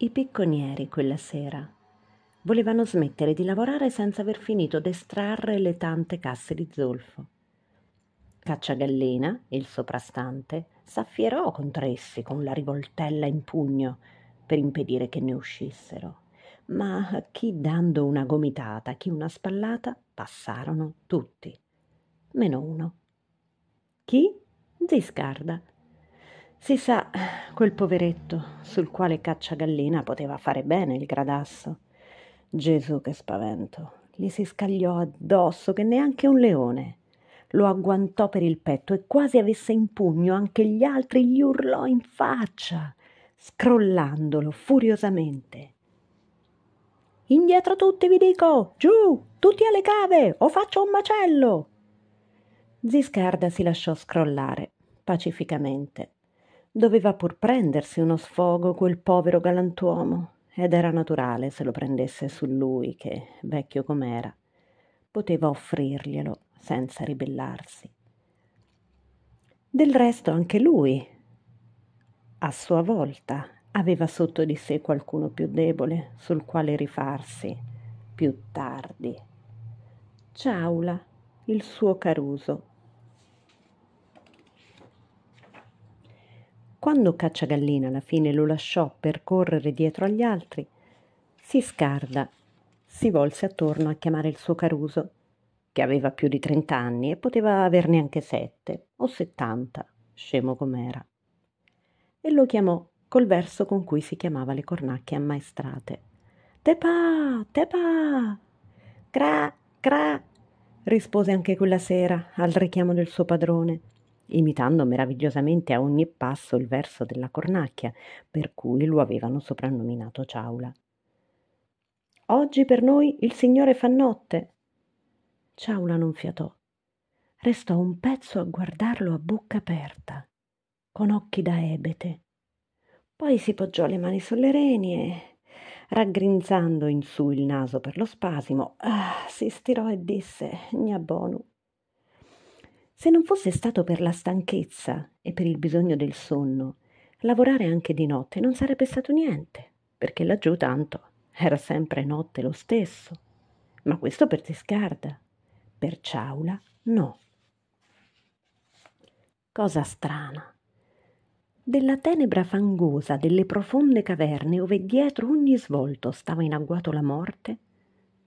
i picconieri quella sera. Volevano smettere di lavorare senza aver finito d'estrarre le tante casse di zolfo. Cacciagallina, il soprastante, s'affierò contro essi con la rivoltella in pugno per impedire che ne uscissero. Ma chi dando una gomitata, chi una spallata, passarono tutti, meno uno. Chi? Ziscarda, si sa, quel poveretto sul quale Cacciagallina poteva fare bene il gradasso. Gesù che spavento! Gli si scagliò addosso che neanche un leone. Lo agguantò per il petto e quasi avesse in pugno anche gli altri, gli urlò in faccia, scrollandolo furiosamente. Indietro tutti vi dico! Giù! Tutti alle cave! O faccio un macello! Ziscarda si lasciò scrollare pacificamente doveva pur prendersi uno sfogo quel povero galantuomo ed era naturale se lo prendesse su lui che vecchio com'era poteva offrirglielo senza ribellarsi del resto anche lui a sua volta aveva sotto di sé qualcuno più debole sul quale rifarsi più tardi ciaula il suo caruso Quando Cacciagallina alla fine lo lasciò percorrere dietro agli altri, si scarda, si volse attorno a chiamare il suo Caruso, che aveva più di trent'anni e poteva averne anche sette o settanta, scemo com'era. E lo chiamò col verso con cui si chiamava le cornacchie ammaestrate. Tepà, tepà, cra, cra, rispose anche quella sera al richiamo del suo padrone imitando meravigliosamente a ogni passo il verso della cornacchia, per cui lo avevano soprannominato Ciaula. Oggi per noi il Signore fa notte. Ciaula non fiatò. Restò un pezzo a guardarlo a bocca aperta, con occhi da ebete. Poi si poggiò le mani sulle reni e, raggrinzando in su il naso per lo spasimo, ah, si stirò e disse: Gna bonu, se non fosse stato per la stanchezza e per il bisogno del sonno, lavorare anche di notte non sarebbe stato niente, perché laggiù tanto era sempre notte lo stesso. Ma questo per Tescarda, per Ciaula no. Cosa strana. Della tenebra fangosa delle profonde caverne ove dietro ogni svolto stava in agguato la morte,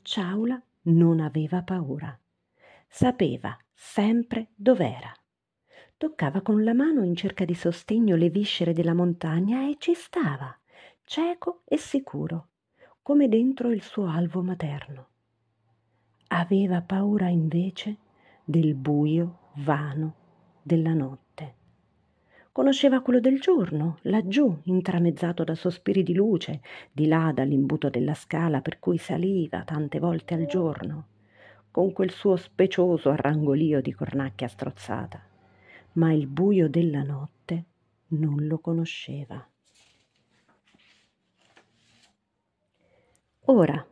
Ciaula non aveva paura. Sapeva sempre dov'era. Toccava con la mano in cerca di sostegno le viscere della montagna e ci stava, cieco e sicuro, come dentro il suo alvo materno. Aveva paura invece del buio vano della notte. Conosceva quello del giorno, laggiù, intramezzato da sospiri di luce, di là dall'imbuto della scala per cui saliva tante volte al giorno con quel suo specioso arrangolio di cornacchia strozzata, ma il buio della notte non lo conosceva. Ora,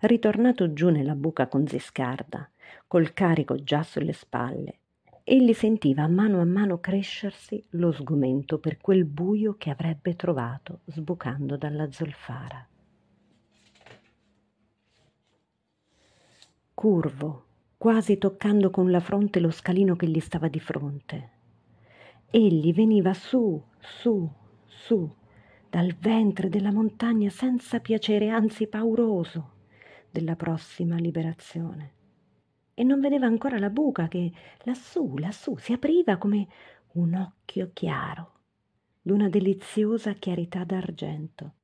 ritornato giù nella buca con Ziscarda, col carico già sulle spalle, egli sentiva a mano a mano crescersi lo sgomento per quel buio che avrebbe trovato sbucando dalla zolfara. curvo, quasi toccando con la fronte lo scalino che gli stava di fronte. Egli veniva su, su, su, dal ventre della montagna senza piacere, anzi pauroso, della prossima liberazione. E non vedeva ancora la buca che lassù, lassù, si apriva come un occhio chiaro, d'una deliziosa chiarità d'argento.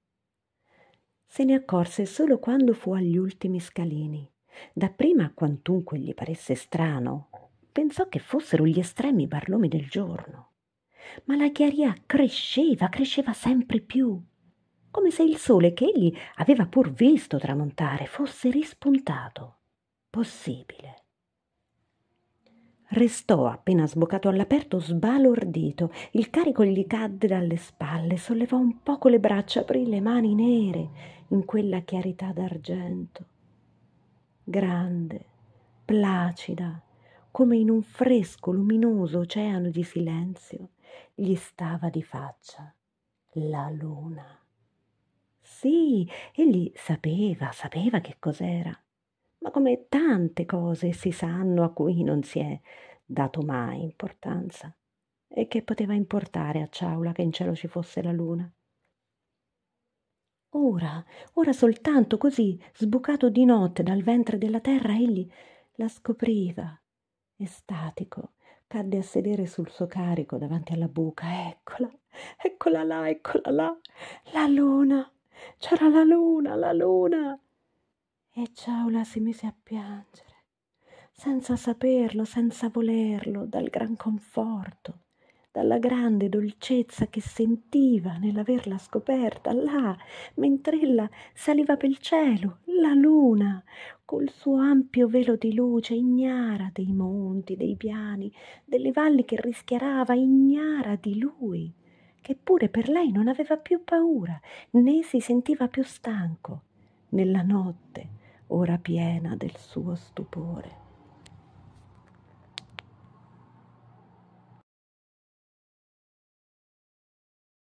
Se ne accorse solo quando fu agli ultimi scalini Dapprima, quantunque gli paresse strano, pensò che fossero gli estremi barlumi del giorno. Ma la chiaria cresceva, cresceva sempre più, come se il sole che egli aveva pur visto tramontare fosse rispuntato. Possibile. Restò appena sboccato all'aperto sbalordito, il carico gli cadde dalle spalle, sollevò un poco le braccia, aprì le mani nere in quella chiarità d'argento grande, placida, come in un fresco, luminoso oceano di silenzio, gli stava di faccia la luna. Sì, egli sapeva, sapeva che cos'era, ma come tante cose si sanno a cui non si è dato mai importanza. E che poteva importare a Ciaula che in cielo ci fosse la luna? Ora, ora soltanto così, sbucato di notte dal ventre della terra, egli la scopriva. Estatico, cadde a sedere sul suo carico davanti alla buca. Eccola, eccola là, eccola là, la luna. C'era la luna, la luna. E Ciaula si mise a piangere, senza saperlo, senza volerlo, dal gran conforto, dalla grande dolcezza che sentiva nell'averla scoperta là, mentre ella saliva pel cielo, la luna, col suo ampio velo di luce, ignara dei monti, dei piani, delle valli che rischiarava, ignara di lui, che pure per lei non aveva più paura, né si sentiva più stanco, nella notte, ora piena del suo stupore.